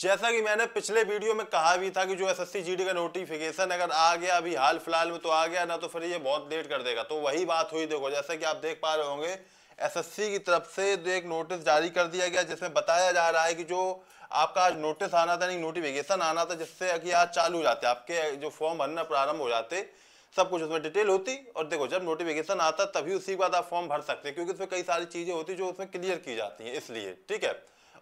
जैसा कि मैंने पिछले वीडियो में कहा भी था कि जो एसएससी जीडी का नोटिफिकेशन अगर आ गया अभी हाल फिलहाल में तो आ गया ना तो फिर ये बहुत लेट कर देगा तो वही बात हुई देखो जैसा कि आप देख पा रहे होंगे एसएससी की तरफ से एक नोटिस जारी कर दिया गया जिसमें बताया जा रहा है कि जो आपका आज नोटिस आना था नहीं नोटिफिकेशन आना था जिससे कि आज चालू हो जाते आपके जो फॉर्म भरना प्रारंभ हो जाते सब कुछ उसमें डिटेल होती और देखो जब नोटिफिकेशन आता तभी उसी के बाद आप फॉर्म भर सकते हैं क्योंकि उसमें कई सारी चीज़ें होती जो उसमें क्लियर की जाती हैं इसलिए ठीक है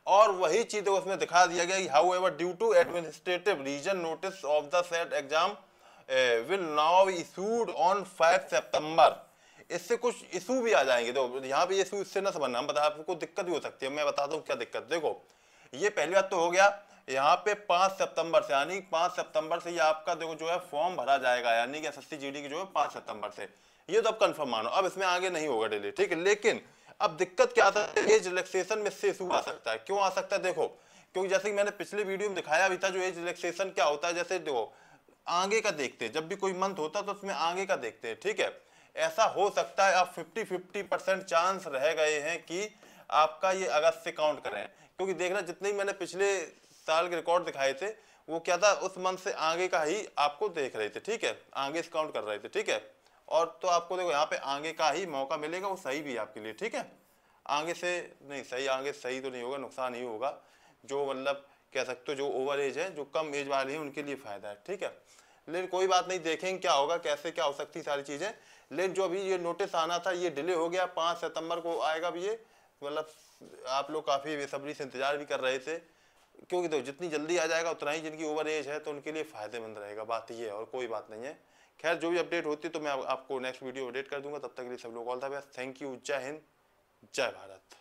और वही चीज उसमें दिखा दिया गया however due to administrative reason notice of the SET exam will now issued on five September इससे कुछ इशू भी आ जाएंगे तो यहाँ पे इशू इससे ना समझना बता मतलब आपको दिक्कत भी हो सकती है मैं बता हूँ क्या दिक्कत देखो ये पहली बात तो हो गया यहाँ पे पाँच सितंबर से यानी पाँच सितंबर से ये आपका देखो जो है फॉर्म भरा जाएगा यानी कि एस एस की जो है पाँच सितंबर से ये तो अब कंफर्म मानो अब इसमें आगे नहीं होगा डेली ठीक है लेकिन अब दिक्कत क्या आ है एज रिलैक्सेशन में सेस आ सकता है क्यों आ सकता है देखो क्योंकि जैसे कि मैंने पिछले वीडियो में दिखाया भी था जो एज रिलैक्सेशन क्या होता है जैसे देखो आगे का देखते हैं जब भी कोई मंथ होता तो उसमें आगे का देखते हैं ठीक है ऐसा हो सकता है आप फिफ्टी फिफ्टी परसेंट चांस रह गए हैं कि आपका ये अगस्त से काउंट करें क्योंकि देखना जितने भी मैंने पिछले साल के रिकॉर्ड दिखाए थे वो क्या था उस मंथ से आगे का ही आपको देख रहे थे ठीक है आगे से काउंट कर रहे थे ठीक है और तो आपको देखो यहाँ पे आगे का ही मौका मिलेगा वो सही भी आपके लिए ठीक है आगे से नहीं सही आगे सही तो नहीं होगा नुकसान ही होगा जो मतलब कह सकते हो जो ओवर एज है जो कम एज वाले हैं उनके लिए फ़ायदा है ठीक है लेकिन कोई बात नहीं देखेंगे क्या होगा कैसे क्या हो सकती सारी चीज़ें लेकिन जो अभी ये नोटिस आना था ये डिले हो गया पाँच सितंबर को आएगा भी ये मतलब आप लोग काफ़ी बेसब्री से इंतज़ार भी कर रहे थे क्योंकि देखो जितनी जल्दी आ जाएगा उतना ही जिनकी ओवर एज है तो उनके लिए फ़ायदेमंद रहेगा बात ये है और कोई बात नहीं है खैर जो भी अपडेट होती है तो मैं आपको नेक्स्ट वीडियो अपडेट कर दूंगा तब तक के लिए सब लोग all the best thank you जय हिंद जय भारत